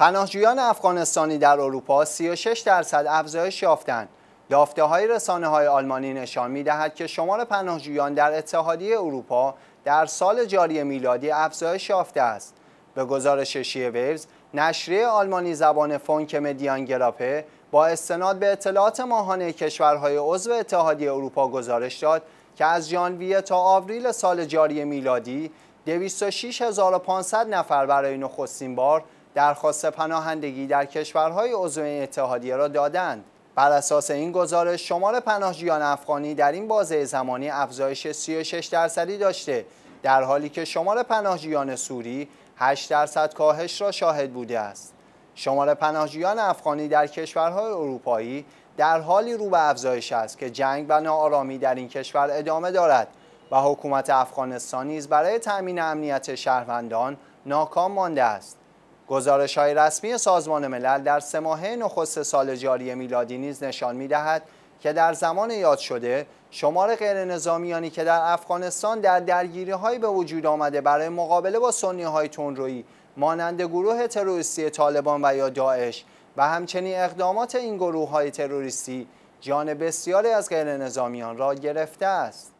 پناهجویان افغانستانی در اروپا 36 درصد افزایش یافتند. یافته های رسانه های آلمانی نشان می دهد که شمار پناهجویان در اتحادیه اروپا در سال جاری میلادی افزایش یافته است. به گزارش شیه ویوز، نشریه آلمانی زبان فونک مدیان گراپه با استناد به اطلاعات ماهانه کشورهای عضو اتحادیه اروپا گزارش داد که از ژانویه تا آوریل سال جاری میلادی 26500 نفر برای نخستین بار درخواست پناهندگی در کشورهای عضو اتحادیه را دادند بر اساس این گزارش شمار پناهجویان افغانی در این بازه زمانی افزایش 36 درصدی داشته در حالی که شمار پناهجویان سوری 8 درصد کاهش را شاهد بوده است شمار پناهجویان افغانی در کشورهای اروپایی در حالی رو به افزایش است که جنگ و ناآرامی در این کشور ادامه دارد و حکومت افغانستان نیز برای تأمین امنیت شهروندان ناکام مانده است گزارش های رسمی سازمان ملل در سه ماهه نخست سال جاری میلادی نیز نشان می دهد که در زمان یاد شده شمار نظامیانی که در افغانستان در درگیری های به وجود آمده برای مقابله با سنی های تندرویی مانند گروه تروریستی طالبان و یا داعش و همچنین اقدامات این گروه های تروریستی جان بسیاری از نظامیان را گرفته است.